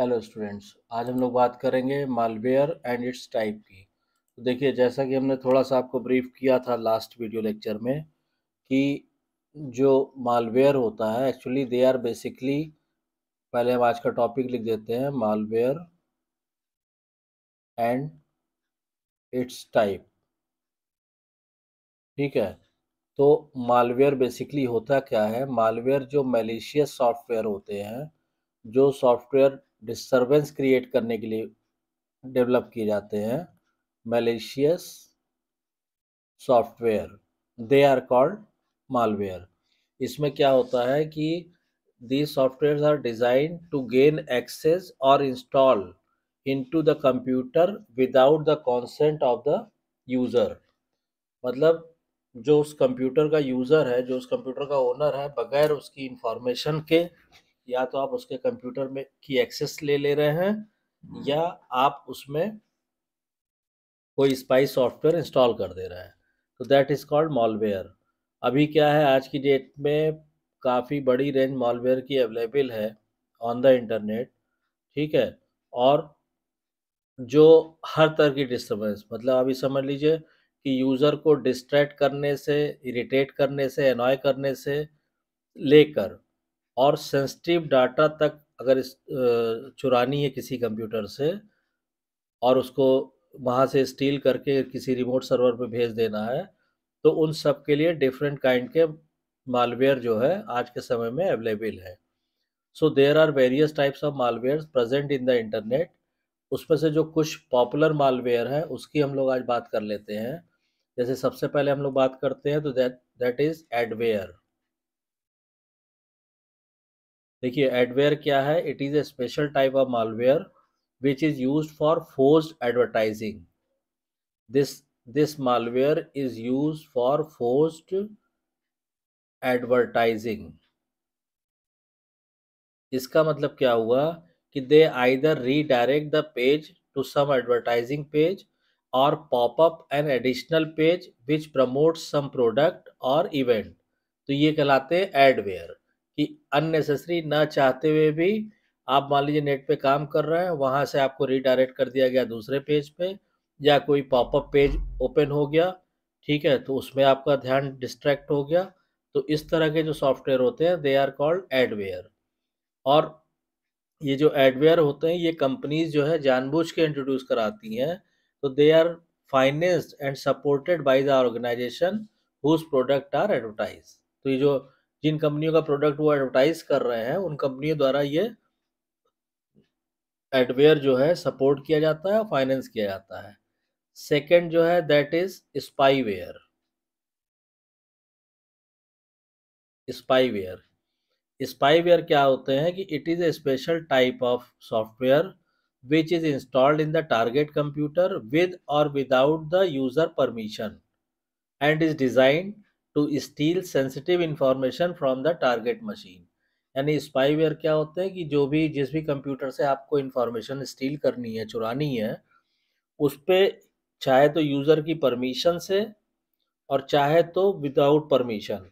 Hello students आज हम लोग बात करेंगे मालवेयर एंड इट्स टाइप की तो देखिए जैसा कि हमने थोड़ा सा आपको ब्रीफ किया था लास्ट वीडियो लेक्चर में कि जो मालवेयर होता है एक्चुअली दे आर बेसिकली पहले हम आज का टॉपिक लिख देते हैं मालवेयर एंड इट्स टाइप ठीक है तो मालवेयर बेसिकली होता क्या है मालवेयर जो मेलिशियस सॉफ्टवेयर होते हैं जो सॉफ्टवेयर डिस्टर्बेंस क्रिएट करने के लिए डेवलप किए जाते हैं malicious software they are called malware इसमें क्या होता है कि the software are design to gain access और install into the computer without the consent of the user मतलब जो उस कंप्यूटर का यूज़र है जो उस कंप्यूटर का ओनर है बगैर उसकी इंफॉर्मेशन के या तो आप उसके कंप्यूटर में की एक्सेस ले ले रहे हैं हम्म। या आप उसमें कोई स्पाई सॉफ्टवेयर इंस्टॉल कर दे रहे हैं तो दैट इज़ कॉल्ड मॉलवेयर अभी क्या है आज की डेट में काफ़ी बड़ी रेंज मॉलवेयर की अवेलेबल है ऑन द इंटरनेट ठीक है और जो हर तरह की डिस्टर्बेंस मतलब अभी समझ लीजिए कि यूज़र को डिस्ट्रैक्ट करने से इरिटेट करने से अनॉय करने से लेकर और सेंसिटिव डाटा तक अगर चुरानी है किसी कंप्यूटर से और उसको वहाँ से स्टील करके किसी रिमोट सर्वर पे भेज देना है तो उन सब के लिए डिफरेंट काइंड के मालवेयर जो है आज के समय में अवेलेबल है so there are various types of malware present in the internet उसमें से जो कुछ पॉपुलर मालवेयर हैं उसकी हम लोग आज बात कर लेते हैं जैसे सबसे पहले हम लोग बात करते हैं तो दैट दैट इज़ एडवेयर देखिए एडवेयर क्या है it is a special type of malware which is use for forced advertising this this malware is use for forced advertising इसका मतलब क्या हुआ कि they re redirect the page to some advertising page और pop up an additional page which promote some product और event तो ये कहलाते हैं एडवेयर कि अननेसेसरी ना चाहते हुए भी आप मान लीजिए नेट पे काम कर रहे हैं वहाँ से आपको रिडायरेक्ट कर दिया गया दूसरे पेज पे या कोई पॉपअप पेज ओपन हो गया ठीक है तो उसमें आपका ध्यान डिस्ट्रैक्ट हो गया तो इस तरह के जो सॉफ्टवेयर होते हैं दे आर कॉल्ड एडवेयर और ये जो एडवेयर होते हैं ये कंपनीज जो है जानबूझ के इंट्रोड्यूस कराती हैं तो they are financed and supported by the organization whose product are advertise तो ये जो जिन कंपनियों का प्रोडक्ट वो एडवर्टाइज कर रहे हैं उन कंपनियों द्वारा ये एडवेयर जो है सपोर्ट किया जाता है और फाइनेंस किया जाता है सेकेंड जो है that is spyware spyware spyware क्या होते हैं कि it is a special type of software which is installed in the target computer with और without the user permission and is designed to steal sensitive information from the target machine यानी spyware क्या होते हैं कि जो भी जिस भी कंप्यूटर से आपको इंफॉर्मेशन स्टील करनी है चुरानी है उस पर चाहे तो यूज़र की परमिशन से और चाहे तो विदाउट परमिशन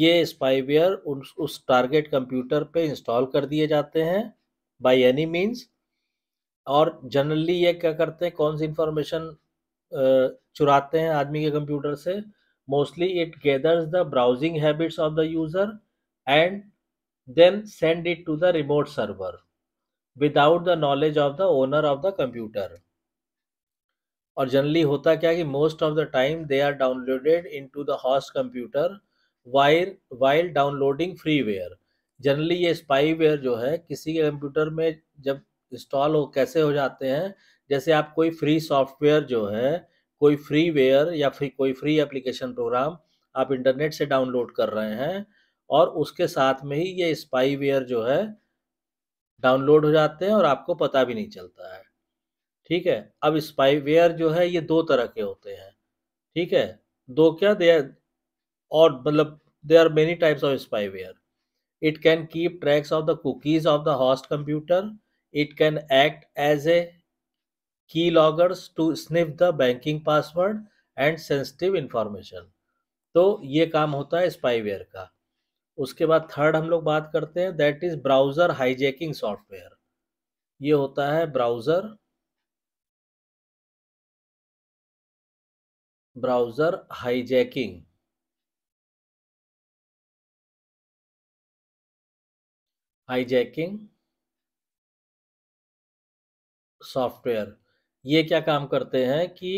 ये स्पाईवेयर उस, उस टारगेट कंप्यूटर पे इंस्टॉल कर दिए जाते हैं बाय एनी मींस और जनरली ये क्या करते हैं कौन सी इंफॉर्मेशन चुराते हैं आदमी के कंप्यूटर से mostly it gathers the browsing habits of the user and then send it to the remote server without the knowledge of the owner of the computer और जनरली होता क्या है कि most of the time they are downloaded into the host computer while while downloading freeware generally ये spyware जो है किसी के कंप्यूटर में जब इंस्टॉल हो कैसे हो जाते हैं जैसे आप कोई फ्री सॉफ्टवेयर जो है कोई फ्री वेयर या फिर कोई फ्री एप्लीकेशन प्रोग्राम आप इंटरनेट से डाउनलोड कर रहे हैं और उसके साथ में ही ये स्पाई वेयर जो है डाउनलोड हो जाते हैं और आपको पता भी नहीं चलता है ठीक है अब स्पाई वेयर जो है ये दो तरह के होते हैं ठीक है दो क्या दे आर और मतलब they are many types of spyware it can keep tracks of the cookies of the host computer it can act as a loggers to sniff the banking password and sensitive information. तो ये काम होता है spyware का उसके बाद third हम लोग बात करते हैं that is browser hijacking software ये होता है browser browser hijacking hijacking software ये क्या काम करते हैं कि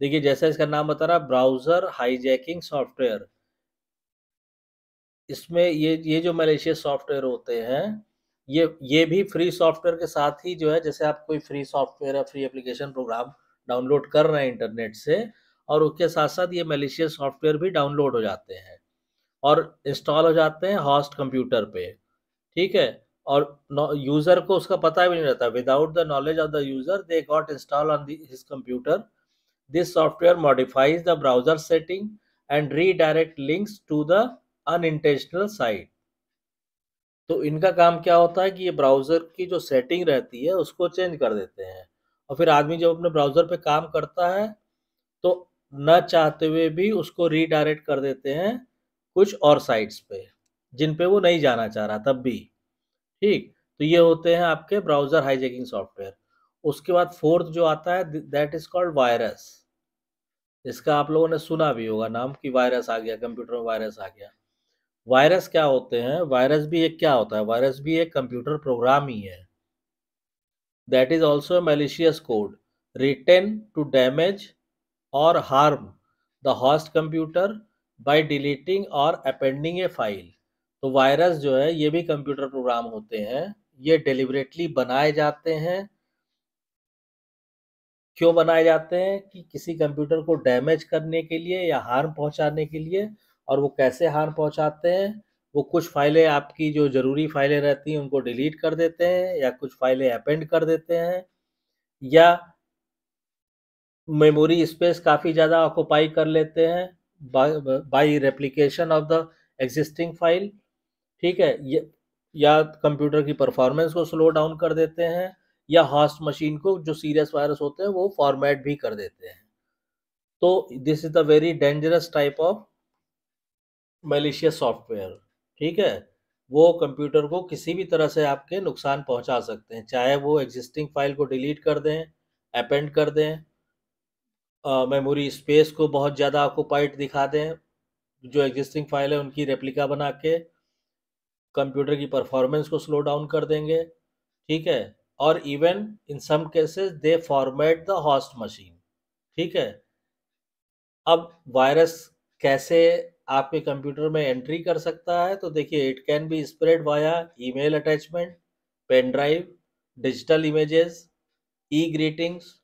देखिए जैसा इसका नाम बता रहा ब्राउजर हाईजैकिंग सॉफ्टवेयर इसमें ये ये जो मलेशियस सॉफ्टवेयर होते हैं ये ये भी फ्री सॉफ्टवेयर के साथ ही जो है जैसे आप कोई फ्री सॉफ्टवेयर या फ्री एप्लीकेशन प्रोग्राम डाउनलोड कर रहे हैं इंटरनेट से और उसके साथ साथ ये मलेशियस सॉफ्टवेयर भी डाउनलोड हो जाते हैं और इंस्टॉल हो जाते हैं हॉस्ट कंप्यूटर पे ठीक है और यूजर को उसका पता भी नहीं रहता without the knowledge of the user they got install on his computer this software modifies the browser setting and redirect links to the unintentional site तो इनका काम क्या होता है कि ये ब्राउज़र की जो सेटिंग रहती है उसको चेंज कर देते हैं और फिर आदमी जब अपने ब्राउज़र पे काम करता है तो न चाहते हुए भी उसको रीडायरेक्ट कर देते हैं कुछ और साइट्स पे जिन पे वो नहीं जाना चाह रहा तब भी ठीक तो ये होते हैं आपके ब्राउजर हाईजेकिंग सॉफ्टवेयर उसके बाद फोर्थ जो आता है दैट इज कॉल्ड वायरस इसका आप लोगों ने सुना भी होगा नाम कि वायरस आ गया कंप्यूटर में वायरस आ गया वायरस क्या होते हैं वायरस भी एक क्या होता है वायरस भी एक कंप्यूटर प्रोग्राम ही है that is also malicious code written to damage और harm the host computer by deleting और अपेंडिंग ए फाइल तो वायरस जो है ये भी कंप्यूटर प्रोग्राम होते हैं ये डिलिबरेटली बनाए जाते हैं क्यों बनाए जाते हैं कि किसी कंप्यूटर को डैमेज करने के लिए या हार्म पहुंचाने के लिए और वो कैसे हार्म पहुंचाते हैं वो कुछ फाइलें आपकी जो ज़रूरी फाइलें रहती हैं उनको डिलीट कर देते हैं या कुछ फाइलें अपेंड कर देते हैं या मेमोरी स्पेस काफ़ी ज़्यादा ऑक्यूपाई कर लेते हैं by replication of the existing file ठीक है या कंप्यूटर की परफॉर्मेंस को स्लो डाउन कर देते हैं या हॉस्ट मशीन को जो सीरियस वायरस होते हैं वो फॉर्मेट भी कर देते हैं तो this is the very dangerous type of malicious software ठीक है वो कंप्यूटर को किसी भी तरह से आपके नुकसान पहुंचा सकते हैं चाहे वो एग्जिस्टिंग फाइल को डिलीट कर दें अपेंड कर दें मेमोरी स्पेस को बहुत ज़्यादा ऑक्यूपाइड दिखा दें जो एग्जिस्टिंग फाइल है उनकी रेप्लिका बना के कंप्यूटर की परफॉर्मेंस को स्लो डाउन कर देंगे ठीक है और even in some cases they format the host machine ठीक है अब वायरस कैसे आपके कंप्यूटर में एंट्री कर सकता है तो देखिए it can be spread via email attachment pen drive digital images e greetings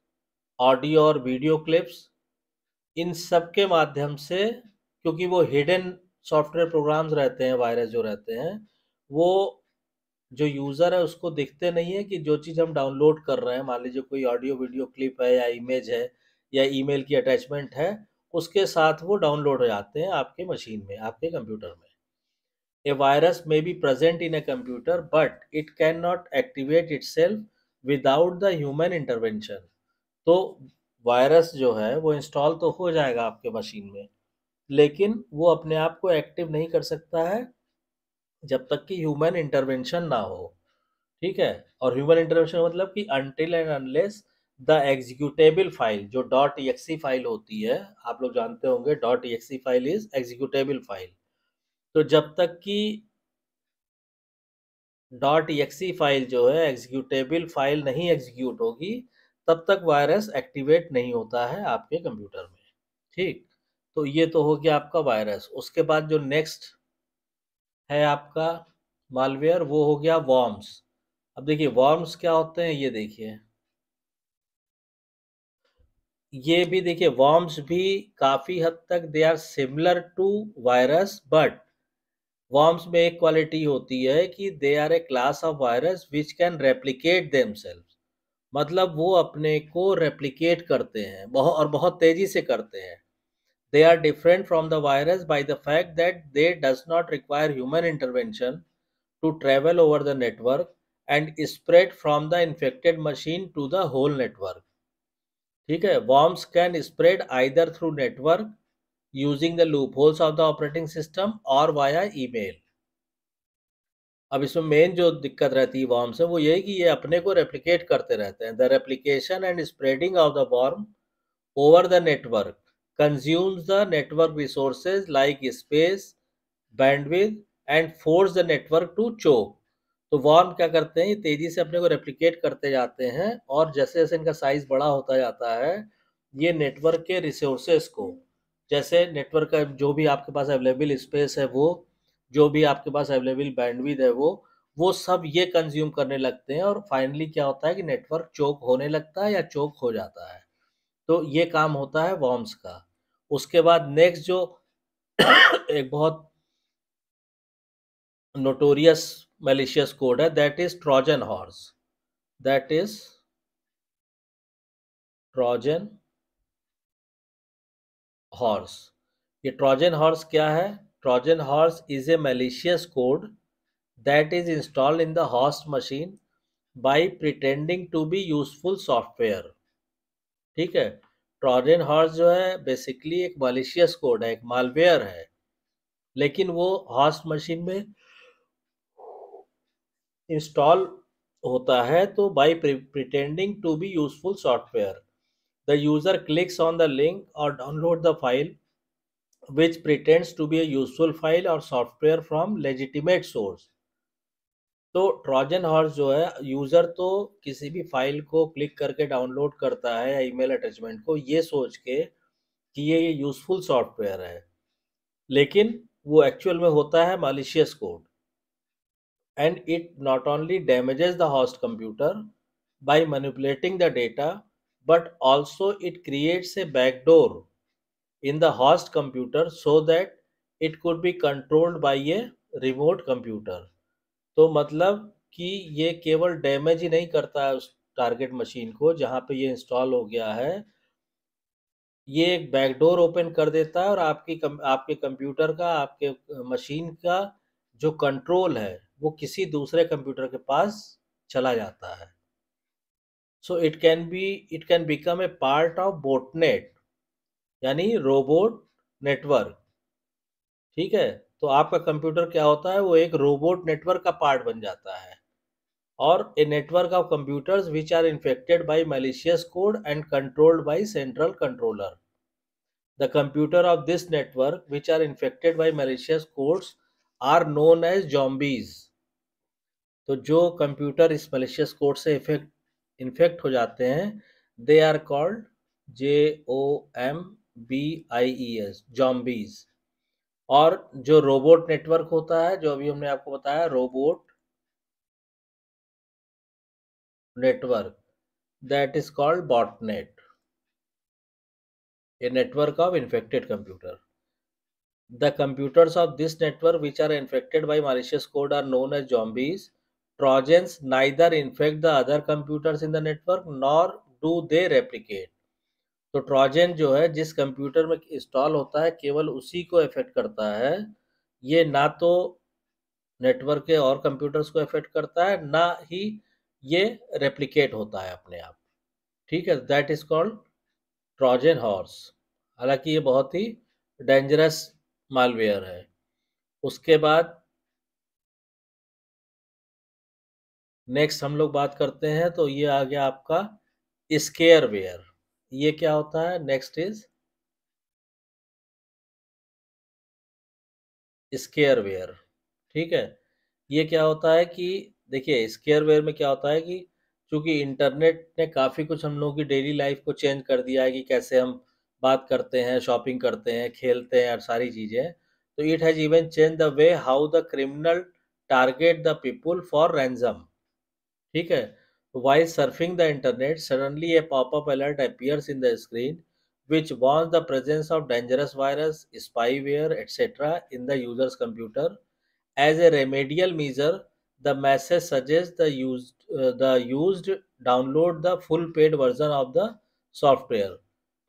audio और वीडियो क्लिप्स इन सब के माध्यम से क्योंकि वो हिडन सॉफ्टवेयर प्रोग्राम्स रहते हैं वायरस जो रहते हैं वो जो यूज़र है उसको दिखते नहीं है कि जो चीज़ हम डाउनलोड कर रहे हैं मान लीजिए कोई ऑडियो वीडियो क्लिप है या इमेज है या ईमेल की अटैचमेंट है उसके साथ वो डाउनलोड हो जाते हैं आपके मशीन में आपके कंप्यूटर में a virus may be present in a computer but it can not activate itself without the human intervention तो वायरस जो है वो इंस्टॉल तो हो जाएगा आपके मशीन में लेकिन वो अपने आप को एक्टिव नहीं कर सकता है जब तक कि ह्यूमन इंटरवेंशन ना हो ठीक है और ह्यूमन इंटरवेंशन मतलब कि until and unless the executable file जो डॉट एक्सी फाइल होती है आप लोग जानते होंगे dot exe file is executable file तो जब तक कि डॉट एक्सी फाइल जो है एग्जीक्यूटेबल फाइल नहीं एग्जीक्यूट होगी तब तक वायरस एक्टिवेट नहीं होता है आपके कंप्यूटर में ठीक तो ये तो हो गया आपका वायरस उसके बाद जो नेक्स्ट है आपका मालवेयर वो हो गया वॉर्म्स अब देखिए वॉर्म्स क्या होते हैं ये देखिए ये भी देखिए वॉर्म्स भी काफ़ी हद तक they are similar to virus but worms में एक क्वालिटी होती है कि they are a class of virus which can replicate them मतलब वो अपने को रेप्लीकेट करते हैं बहुत और बहुत तेज़ी से करते हैं they are different from the virus by the fact that they does not require human intervention to travel over the network and spread from the infected machine to the whole network ठीक है worms can spread either through network using the loopholes of the operating system or via email अब इसमें main जो दिक्कत रहती है warm से वो यही कि ये अपने को रेप्लिकेट करते रहते हैं the replication and spreading of the worm over the network consumes the network resources like space, bandwidth and force the network to choke. तो वॉर्म क्या करते हैं तेजी से अपने को रेप्लिकेट करते जाते हैं और जैसे जैसे इनका साइज बड़ा होता जाता है ये नेटवर्क के रिसोर्सेज को जैसे नेटवर्क का जो भी आपके पास अवेलेबल स्पेस है वो जो भी आपके पास अवेलेबल बैंडविद है वो वो सब ये कंज्यूम करने लगते हैं और फाइनली क्या होता है कि नेटवर्क चोक होने लगता है या चोक हो जाता है तो ये काम होता है वॉर्म्स का उसके बाद नेक्स्ट जो एक बहुत नोटोरियस मेलिशियस कोड है that is Trojan horse that is Trojan horse ये ट्रोजन हॉर्स क्या है Trojan horse is a malicious code that is installed in the horse machine by pretending to be useful software ठीक है Trojan horse जो है basically एक malicious code है एक मालवेयर है लेकिन वो हॉर्स मशीन में इंस्टॉल होता है तो by pretending to be useful software the user clicks on the link और download the file which pretends to be a useful file और सॉफ्टवेयर फ्रॉम लेजिटिमेट सोर्स तो ट्रॉजन हॉर्स जो है user तो किसी भी फाइल को क्लिक करके डाउनलोड करता है या ईमेल अटैचमेंट को ये सोच के कि ये ये यूज़फुल सॉफ्टवेयर है लेकिन वो एक्चुअल में होता है malicious code and it not only damages the host computer by manipulating the data but also it creates a backdoor in the host computer so that it could be controlled by a remote computer तो मतलब कि ये केवल damage ही नहीं करता है उस target machine को जहाँ पे ये इंस्टॉल हो गया है ये एक बैकडोर ओपन कर देता है और आपकी कम, आपके कंप्यूटर का आपके मशीन का जो कंट्रोल है वो किसी दूसरे कंप्यूटर के पास चला जाता है so it can be it can become a part of botnet यानी रोबोट नेटवर्क ठीक है तो आपका कंप्यूटर क्या होता है वो एक रोबोट नेटवर्क का पार्ट बन जाता है और a network of computers which are infected by malicious code and controlled by central controller the computer of this network which are infected by malicious codes are known as zombies तो जो computer इस malicious code से effect infect हो जाते हैं they are called Z O M B I E S zombies और जो robot network होता है जो अभी हमने आपको बताया robot network that is called botnet a network of infected computer the computers of this network which are infected by malicious code are known as zombies Trojans neither infect the other computers in the network nor do they replicate तो Trojan जो है जिस computer में install होता है केवल उसी को इफेक्ट करता है ये ना तो नेटवर्क के और कंप्यूटर्स को इफेक्ट करता है ना ही ये रेप्लिकेट होता है अपने आप ठीक है that is called Trojan horse हालांकि ये बहुत ही डेंजरस मालवेयर है उसके बाद नेक्स्ट हम लोग बात करते हैं तो ये आ गया आपका स्केयरवेयर वेयर ये क्या होता है नेक्स्ट इज स्केयर वेयर ठीक है ये क्या होता है कि देखिए स्केयर वेयर में क्या होता है कि चूंकि इंटरनेट ने काफ़ी कुछ हम लोगों की डेली लाइफ को चेंज कर दिया है कि कैसे हम बात करते हैं शॉपिंग करते हैं खेलते हैं और सारी चीज़ें तो it has even change the way how the criminal target the people for ransom ठीक है While surfing the internet, suddenly a pop-up alert appears in the screen which warns the presence of dangerous virus, spyware, etc. in the user's computer. As a remedial measure, the message suggests the used, uh, the used download the full paid version of the software.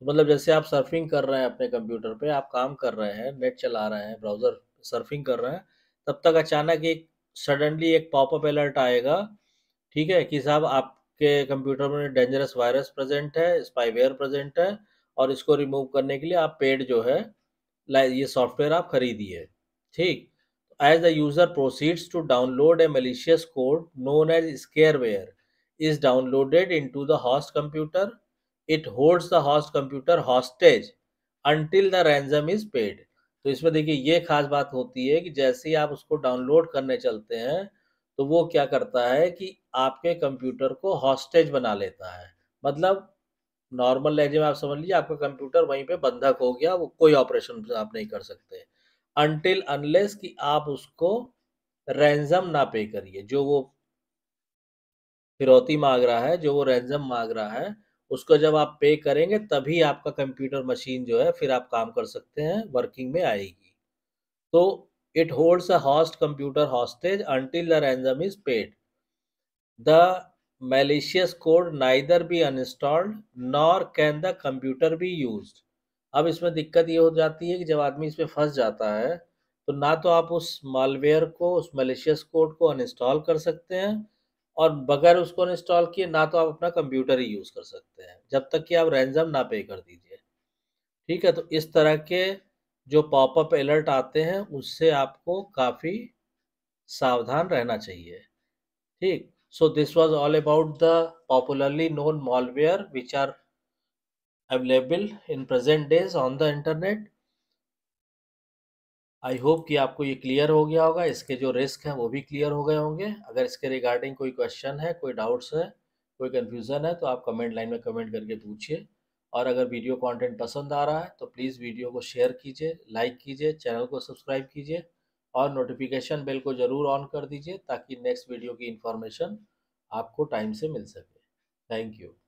मतलब जैसे आप surfing कर रहे हैं अपने computer पे आप काम कर रहे हैं नेट चला रहे हैं ब्राउज़र सर्फिंग कर रहे हैं तब तक अचानक एक सडनली एक पॉपअप अलर्ट आएगा ठीक है कि साहब आपके कंप्यूटर में डेंजरस वायरस प्रेजेंट है स्पाईवेयर प्रेजेंट है और इसको रिमूव करने के लिए आप पेड जो है ये सॉफ्टवेयर आप खरीदिए ठीक as the user proceeds to download a malicious code known as scareware is downloaded into the host computer it holds the host computer hostage until the ransom is paid तो इसमें देखिए ये खास बात होती है कि जैसे ही आप उसको डाउनलोड करने चलते हैं तो वो क्या करता है कि आपके कंप्यूटर को हॉस्टेज बना लेता है मतलब नॉर्मल लहजे में आप समझ लीजिए आपका कंप्यूटर वहीं पे बंधक हो गया वो कोई ऑपरेशन आप नहीं कर सकते अनटिल अनलेस कि आप उसको रैंजम ना पे करिए जो वो फिरौती मांग रहा है जो वो रैंजम मांग रहा है उसको जब आप पे करेंगे तभी आपका कंप्यूटर मशीन जो है फिर आप काम कर सकते हैं वर्किंग में आएगी तो It holds a host computer hostage until the ransom is paid. The malicious code neither be uninstalled nor can the computer be used. अब इसमें दिक्कत ये हो जाती है कि जब आदमी इसमें फंस जाता है तो ना तो आप उस मालवेयर को उस मलेशियस कोड को अनइंस्टॉल कर सकते हैं और बगैर उसको अनइंस्टॉल किए ना तो आप अपना कंप्यूटर ही यूज़ कर सकते हैं जब तक कि आप रैंजम ना पे कर दीजिए ठीक है तो इस तरह के जो पॉपअप अलर्ट आते हैं उससे आपको काफ़ी सावधान रहना चाहिए ठीक so this was all about the popularly known malware which are available in present days on the internet I hope कि आपको ये क्लियर हो गया होगा इसके जो रिस्क हैं वो भी क्लियर हो गए होंगे अगर इसके रिगार्डिंग कोई क्वेश्चन है कोई डाउट्स है कोई कन्फ्यूज़न है तो आप कमेंट लाइन में कमेंट करके पूछिए और अगर वीडियो कंटेंट पसंद आ रहा है तो प्लीज़ वीडियो को शेयर कीजिए लाइक कीजिए चैनल को सब्सक्राइब कीजिए और नोटिफिकेशन बेल को ज़रूर ऑन कर दीजिए ताकि नेक्स्ट वीडियो की इन्फॉर्मेशन आपको टाइम से मिल सके थैंक यू